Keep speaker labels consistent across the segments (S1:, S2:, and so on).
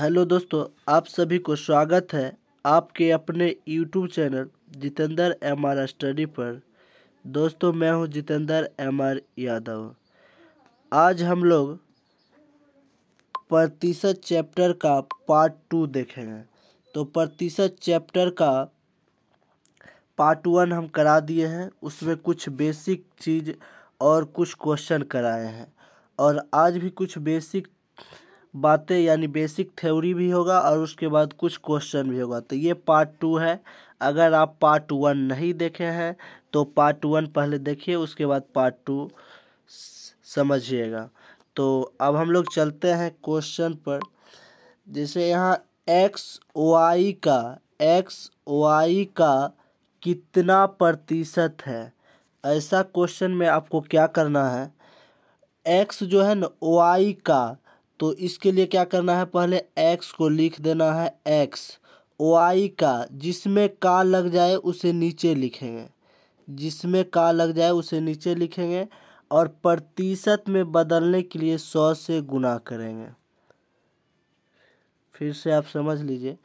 S1: hello दोस्तों आप सभी को स्वागत है आपके अपने YouTube channel Jitendra M R study पर दोस्तों मैं हूं जितेंद्र एम आर यादव आज हम लोग प्रतिशत चैप्टर का पार्ट टू देखेंगे तो प्रतिशत चैप्टर का पार्ट वन हम करा दिए हैं उसमें कुछ बेसिक चीज़ और कुछ क्वेश्चन कराए हैं और आज भी कुछ बेसिक बातें यानी बेसिक थ्योरी भी होगा और उसके बाद कुछ क्वेश्चन भी होगा तो ये पार्ट टू है अगर आप पार्ट वन नहीं देखे हैं तो पार्ट वन पहले देखिए उसके बाद पार्ट टू समझिएगा तो अब हम लोग चलते हैं क्वेश्चन पर जैसे यहाँ एक्स वाई का एक्स वाई का कितना प्रतिशत है ऐसा क्वेश्चन में आपको क्या करना है एक्स जो है ना वाई का तो इसके लिए क्या करना है पहले एक्स को लिख देना है एक्स वाई का जिसमें का लग जाए उसे नीचे लिखेंगे जिसमें का लग जाए उसे नीचे लिखेंगे और प्रतिशत में बदलने के लिए सौ से गुना करेंगे फिर से आप समझ लीजिए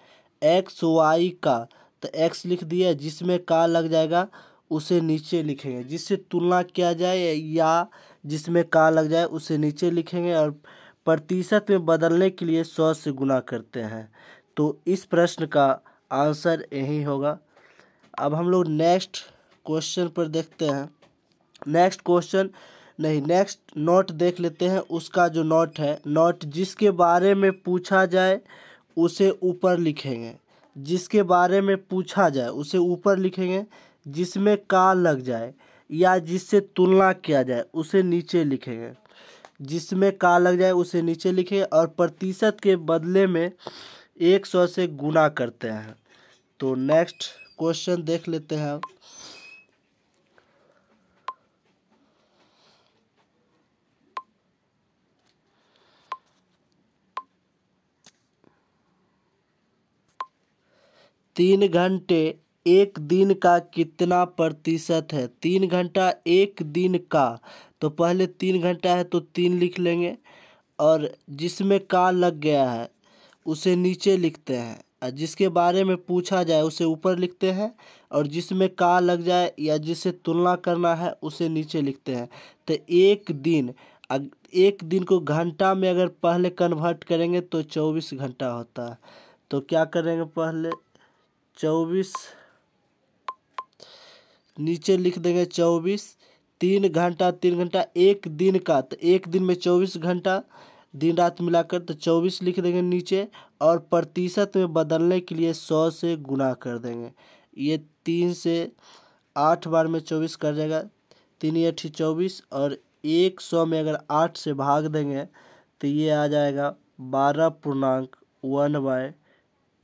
S1: एक्स वाई का तो एक्स लिख दिया जिसमें का लग जाएगा उसे नीचे लिखेंगे जिससे तुलना किया जाए या जिसमें का लग जाए उसे नीचे लिखेंगे और प्रतिशत में बदलने के लिए सौ से गुना करते हैं तो इस प्रश्न का आंसर यही होगा अब हम लोग नेक्स्ट क्वेश्चन पर देखते हैं नेक्स्ट क्वेश्चन नहीं नेक्स्ट नोट देख लेते हैं उसका जो नोट है नोट जिसके बारे में पूछा जाए उसे ऊपर लिखेंगे जिसके बारे में पूछा जाए उसे ऊपर लिखेंगे जिसमें का लग जाए या जिससे तुलना किया जाए उसे नीचे लिखेंगे जिसमें का लग जाए उसे नीचे लिखे और प्रतिशत के बदले में एक सौ से गुना करते हैं तो नेक्स्ट क्वेश्चन देख लेते हैं तीन घंटे एक दिन का कितना प्रतिशत है तीन घंटा एक दिन का तो पहले तीन घंटा है तो तीन लिख लेंगे और जिसमें का लग गया है उसे नीचे लिखते हैं और जिसके बारे में पूछा जाए उसे ऊपर लिखते हैं और जिसमें का लग जाए या जिससे तुलना करना है उसे नीचे लिखते हैं तो एक दिन एक दिन को घंटा में अगर पहले कन्वर्ट करेंगे तो चौबीस घंटा होता है तो क्या करेंगे पहले चौबीस नीचे लिख देंगे चौबीस तीन घंटा तीन घंटा एक दिन का तो एक दिन में चौबीस घंटा दिन रात मिलाकर तो चौबीस लिख देंगे नीचे और प्रतिशत में बदलने के लिए सौ से गुना कर देंगे ये तीन से आठ बार में चौबीस कर जाएगा तीन अठी चौबीस और एक सौ में अगर आठ से भाग देंगे तो ये आ जाएगा बारह पूर्णांक वन बाय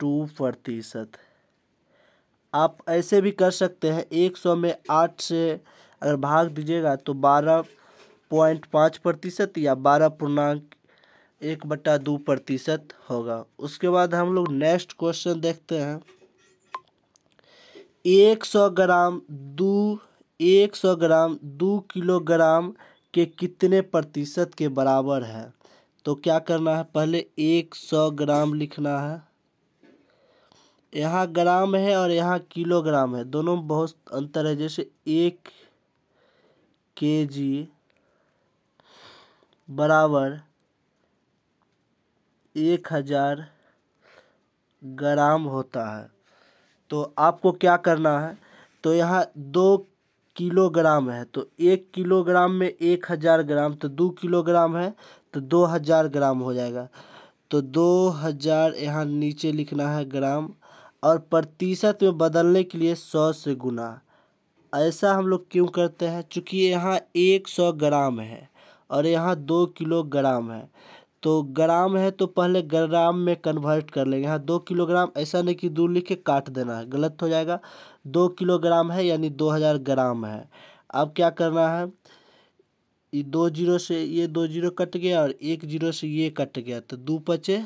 S1: टू प्रतिशत आप ऐसे भी कर सकते हैं एक सौ में आठ से अगर भाग दीजिएगा तो बारह पॉइंट पाँच प्रतिशत या बारह पूर्णांक एक बट्टा दो प्रतिशत होगा उसके बाद हम लोग नेक्स्ट क्वेश्चन देखते हैं एक सौ ग्राम दो एक सौ ग्राम दो किलोग्राम के कितने प्रतिशत के बराबर है तो क्या करना है पहले एक सौ ग्राम लिखना है यहाँ ग्राम है और यहाँ किलोग्राम है दोनों में बहुत अंतर है जैसे एक के जी बराबर एक हज़ार ग्राम होता है तो आपको क्या करना है तो यहाँ दो किलोग्राम है तो एक किलोग्राम में एक हज़ार ग्राम तो दो किलोग्राम है तो दो हज़ार ग्राम हो जाएगा तो दो हज़ार यहाँ नीचे लिखना है ग्राम और प्रतिशत में बदलने के लिए सौ से गुना ऐसा हम लोग क्यों करते हैं चूँकि यहाँ एक सौ ग्राम है और यहाँ दो किलोग्राम है तो ग्राम है तो पहले ग्राम में कन्वर्ट कर लेंगे यहाँ दो किलोग्राम ऐसा नहीं कि दूर लिख के काट देना है गलत हो जाएगा दो किलोग्राम है यानी दो हज़ार ग्राम है अब क्या करना है ये दो जीरो से ये दो जीरो कट गया और एक जीरो से ये कट गया तो दो पचे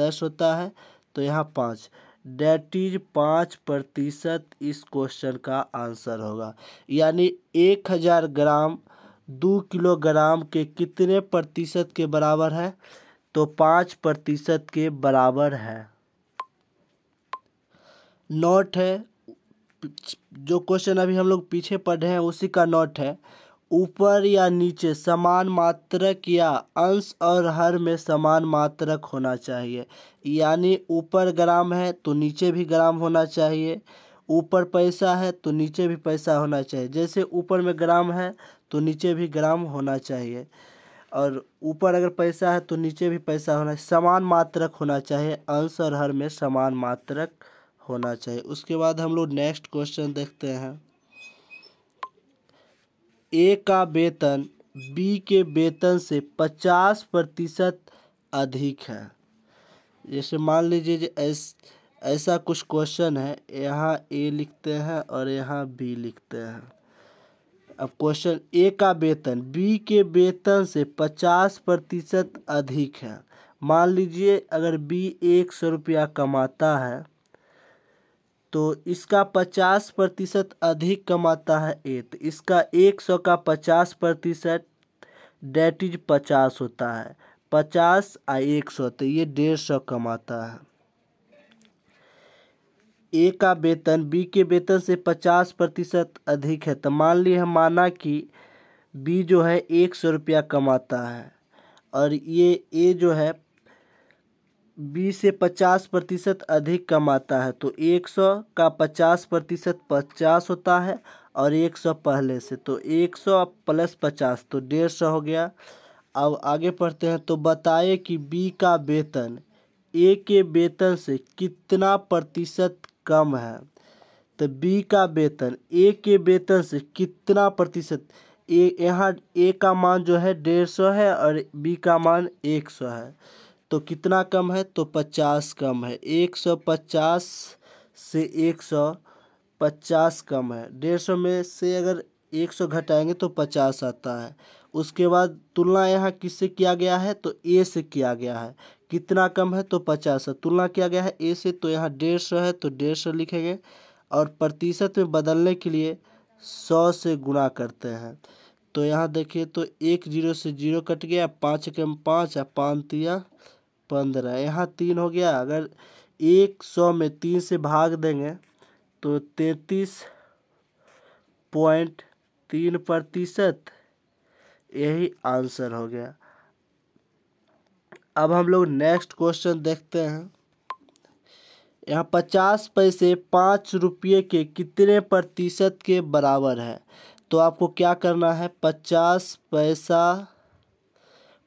S1: दस होता है तो यहाँ पाँच डेट इज पाँच प्रतिशत इस क्वेश्चन का आंसर होगा यानी एक हज़ार ग्राम दो किलोग्राम के कितने प्रतिशत के बराबर है तो पाँच प्रतिशत के बराबर है नोट है जो क्वेश्चन अभी हम लोग पीछे पढ़े हैं उसी का नोट है ऊपर या नीचे समान मात्रक या अंश और हर में समान मात्रक होना चाहिए यानी ऊपर ग्राम है तो नीचे भी ग्राम होना चाहिए ऊपर पैसा है तो नीचे भी पैसा होना चाहिए जैसे ऊपर में ग्राम है तो नीचे भी ग्राम होना चाहिए और ऊपर अगर पैसा है तो नीचे भी पैसा होना समान मात्रक होना चाहिए अंश और हर में समान मात्रक होना चाहिए उसके बाद हम लोग नेक्स्ट क्वेश्चन देखते हैं ए का वेतन बी के वेतन से पचास प्रतिशत अधिक है जैसे मान लीजिए जो ऐस ऐसा कुछ क्वेश्चन है यहाँ ए लिखते हैं और यहाँ बी लिखते हैं अब क्वेश्चन ए का वेतन बी के वेतन से पचास प्रतिशत अधिक है मान लीजिए अगर बी एक सौ रुपया कमाता है तो इसका पचास प्रतिशत अधिक कमाता है ए तो इसका एक सौ का पचास प्रतिशत डेट इज पचास होता है पचास आ एक सौ तो ये डेढ़ सौ कमाता है ए का वेतन बी के वेतन से पचास प्रतिशत अधिक है तो मान लिए माना कि बी जो है एक सौ रुपया कमाता है और ये ए जो है बीस से पचास प्रतिशत अधिक कमाता है तो एक सौ का पचास प्रतिशत पचास होता है और एक सौ पहले से तो एक सौ प्लस पचास तो डेढ़ सौ हो गया अब आगे पढ़ते हैं तो बताइए कि बी का वेतन ए के वेतन से कितना प्रतिशत कम है तो बी का वेतन ए के वेतन से कितना प्रतिशत ए यहाँ ए का मान जो है डेढ़ सौ है और बी का मान एक सौ है तो कितना कम है तो पचास कम है एक सौ पचास से एक सौ पचास कम है डेढ़ सौ में से अगर एक सौ घटाएंगे तो पचास आता है उसके बाद तुलना यहाँ किससे किया गया है तो ए से किया गया है कितना कम है तो पचास है तुलना किया गया है ए से तो यहाँ डेढ़ सौ है तो डेढ़ सौ लिखेंगे और प्रतिशत में बदलने के लिए सौ से गुणा करते हैं तो यहाँ देखिए तो एक जीरो से जीरो कट गया पाँच एकम पाँच या पाँच दिया पंद्रह यहाँ तीन हो गया अगर एक सौ में तीन से भाग देंगे तो तैतीस पॉइंट तीन प्रतिशत यही आंसर हो गया अब हम लोग नेक्स्ट क्वेश्चन देखते हैं यहाँ पचास पैसे पाँच रुपये के कितने प्रतिशत के बराबर है तो आपको क्या करना है पचास पैसा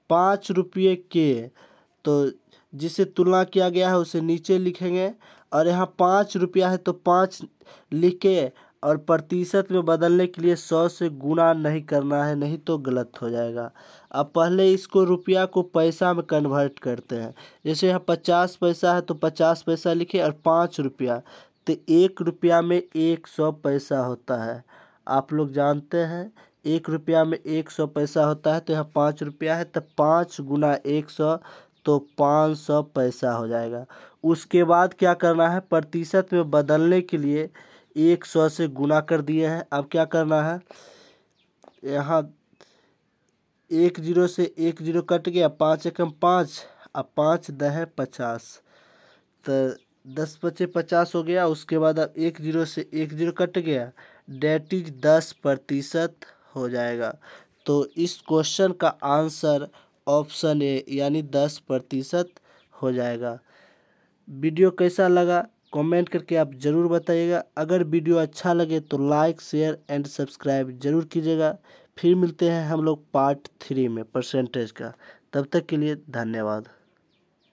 S1: पाँच रुपये के तो जिसे तुलना किया गया है उसे नीचे लिखेंगे और यहाँ पाँच रुपया है तो पाँच लिख के और प्रतिशत में बदलने के लिए सौ से गुणा नहीं करना है नहीं तो गलत हो जाएगा अब पहले इसको रुपया को पैसा में कन्वर्ट करते हैं जैसे यहाँ पचास पैसा है तो पचास पैसा लिखे और पाँच रुपया तो एक रुपया में एक सौ पैसा होता है आप लोग जानते हैं एक रुपया में एक सौ पैसा होता है तो यहाँ पाँच रुपया है तो पाँच गुना एक सौ तो पाँच सौ पैसा हो जाएगा उसके बाद क्या करना है प्रतिशत में बदलने के लिए एक सौ से गुना कर दिए हैं अब क्या करना है यहाँ एक जीरो से एक जीरो कट गया पाँच एकम पाँच अब पाँच दह पचास तो दस पचे पचास हो गया उसके बाद अब एक जीरो से एक जीरो कट गया डेट इज दस प्रतिशत हो जाएगा तो इस क्वेश्चन का आंसर ऑप्शन ए यानी दस प्रतिशत हो जाएगा वीडियो कैसा लगा कमेंट करके आप ज़रूर बताइएगा अगर वीडियो अच्छा लगे तो लाइक शेयर एंड सब्सक्राइब ज़रूर कीजिएगा फिर मिलते हैं हम लोग पार्ट थ्री में परसेंटेज का तब तक के लिए धन्यवाद